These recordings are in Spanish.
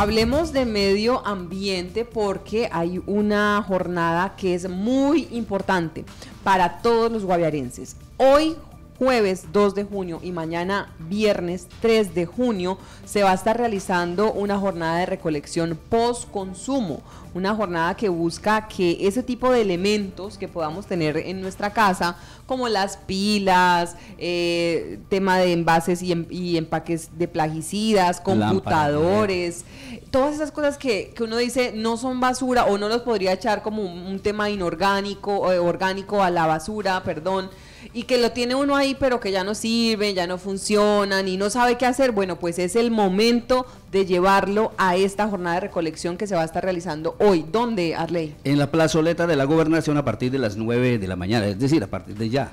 Hablemos de medio ambiente porque hay una jornada que es muy importante para todos los guaviarenses. Hoy, jueves 2 de junio y mañana viernes 3 de junio se va a estar realizando una jornada de recolección post consumo, una jornada que busca que ese tipo de elementos que podamos tener en nuestra casa, como las pilas, eh, tema de envases y, em-, empaques de plaguicidas, computadores, e todas esas cosas que, que, uno dice no son basura o no los podría echar como un, tema inorgánico, o eh, orgánico a la basura, perdón y que lo tiene uno ahí pero que ya no sirve, ya no funcionan y no sabe qué hacer, bueno, pues es el momento de llevarlo a esta jornada de recolección que se va a estar realizando hoy. ¿Dónde, Arley? En la plazoleta de la gobernación a partir de las 9 de la mañana, es decir, a partir de ya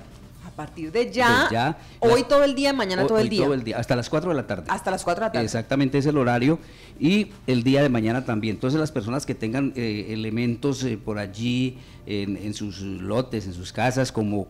partir de ya, hoy todo el día, mañana todo, el día. Hasta las 4 de la tarde. Hasta las 4 de la tarde. Exactamente, es el horario. Y el día de mañana también. Entonces las personas que tengan eh, elementos eh, por allí, en, sus lotes, en sus casas, como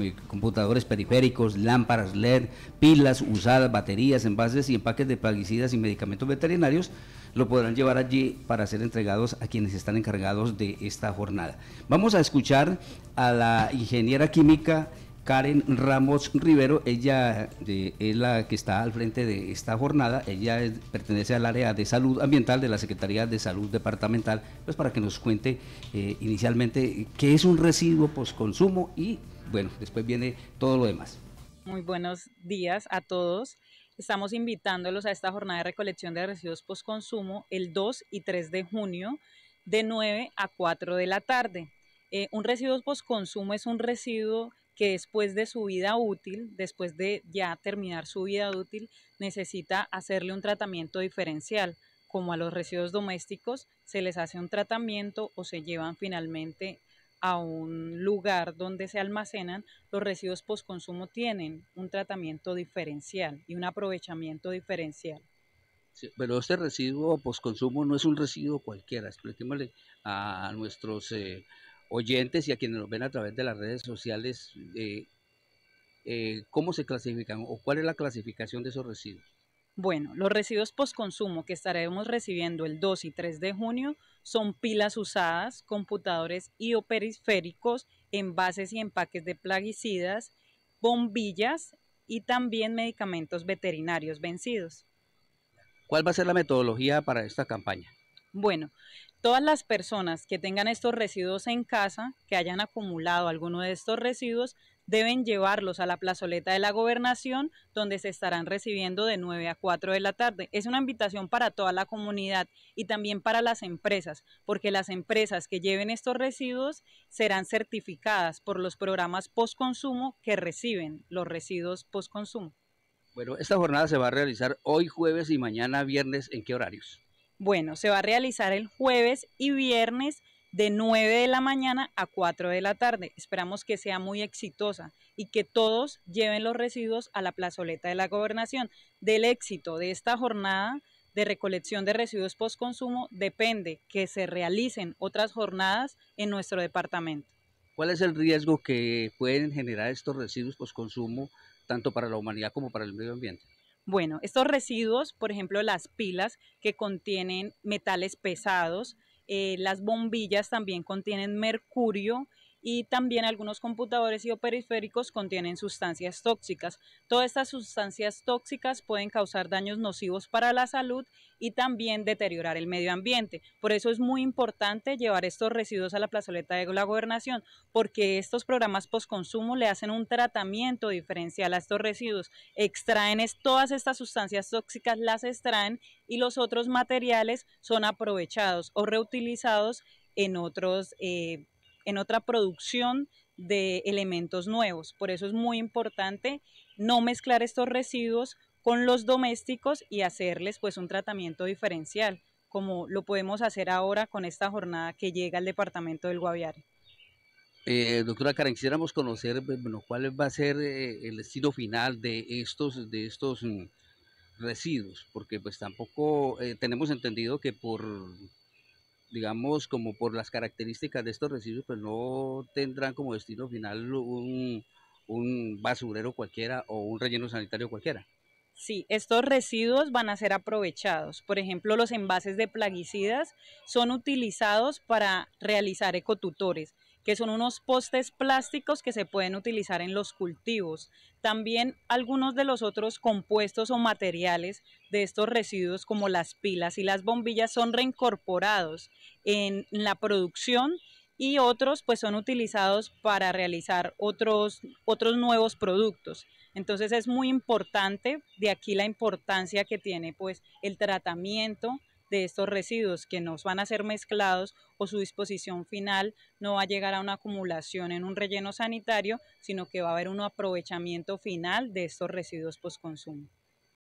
eh, computadores periféricos, lámparas LED, pilas usadas, baterías, envases y empaques de plaguicidas y medicamentos veterinarios, lo podrán llevar allí para ser entregados a quienes están encargados de esta jornada. Vamos a escuchar a la ingeniera química Karen Ramos Rivero, ella eh, es la que está al frente de esta jornada, ella pertenece al área de salud ambiental de la Secretaría de Salud Departamental, pues para que nos cuente eh, inicialmente qué es un residuo postconsumo y bueno, después viene todo lo demás. Muy buenos días a todos. Estamos invitándolos a esta jornada de recolección de residuos postconsumo el 2 y 3 de junio de 9 a 4 de la tarde. Eh, un residuo postconsumo es un residuo que después de su vida útil, después de ya terminar su vida útil, necesita hacerle un tratamiento diferencial. Como a los residuos domésticos se les hace un tratamiento o se llevan finalmente a un lugar donde se almacenan, los residuos postconsumo tienen un tratamiento diferencial y un aprovechamiento diferencial. pero este residuo postconsumo no es un residuo cualquiera. Expliquémosle a nuestros eh, oyentes y a quienes nos ven a través de las redes sociales, eh, eh, ¿cómo se clasifican o cuál es la clasificación de esos residuos? Bueno, los residuos postconsumo que estaremos recibiendo el 2 y 3 de junio son pilas usadas, computadores y periféricos, envases y empaques de plaguicidas, bombillas y también medicamentos veterinarios vencidos. ¿Cuál va a ser la metodología para esta campaña? Bueno, Todas las personas que tengan estos residuos en casa, que hayan acumulado alguno de estos residuos, deben llevarlos a la plazoleta de la gobernación, donde se estarán recibiendo de 9 a 4 de la tarde. Es una invitación para toda la comunidad y también para las empresas, porque las empresas que lleven estos residuos serán certificadas por los programas postconsumo que reciben los residuos postconsumo. Bueno, esta jornada se va a realizar hoy jueves y mañana viernes, ¿en qué horarios? Bueno, se va a realizar el jueves y viernes de 9 de la mañana a 4 de la tarde. Esperamos que sea muy exitosa y que todos lleven los residuos a la plazoleta de la gobernación. Del éxito de esta jornada de recolección de residuos postconsumo depende que se realicen otras jornadas en nuestro departamento. ¿Cuál es el riesgo que pueden generar estos residuos postconsumo tanto para la humanidad como para el medio ambiente? Bueno, estos residuos, por ejemplo, las pilas que contienen metales pesados, eh, las bombillas también contienen mercurio y también algunos computadores y o periféricos contienen sustancias tóxicas. Todas estas sustancias tóxicas pueden causar daños nocivos para la salud y también deteriorar el medio ambiente. Por eso es muy importante llevar estos residuos a la plazoleta de la gobernación, porque estos programas postconsumo le hacen un tratamiento diferencial a estos residuos. Extraen todas estas sustancias tóxicas, las extraen y los otros materiales son aprovechados o reutilizados en otros eh, en otra producción de elementos nuevos. Por eso es muy importante no mezclar estos residuos con los domésticos y hacerles pues un tratamiento diferencial, como lo podemos hacer ahora con esta jornada que llega al departamento del Guaviare. Eh, doctora Karen, quisiéramos conocer pues, cuál va a ser eh, el estilo final de estos, de estos mm, residuos, porque pues tampoco eh, tenemos entendido que por digamos, como por las características de estos residuos, pues no tendrán como destino final un, un basurero cualquiera o un relleno sanitario cualquiera. Sí, estos residuos van a ser aprovechados. Por ejemplo, los envases de plaguicidas son utilizados para realizar ecotutores que son unos postes plásticos que se pueden utilizar en los cultivos. También algunos de los otros compuestos o materiales de estos residuos como las pilas y las bombillas son reincorporados en la producción y otros pues son utilizados para realizar otros, otros nuevos productos. Entonces es muy importante, de aquí la importancia que tiene pues el tratamiento de estos residuos que nos van a ser mezclados o su disposición final no va a llegar a una acumulación en un relleno sanitario, sino que va a haber un aprovechamiento final de estos residuos postconsumo.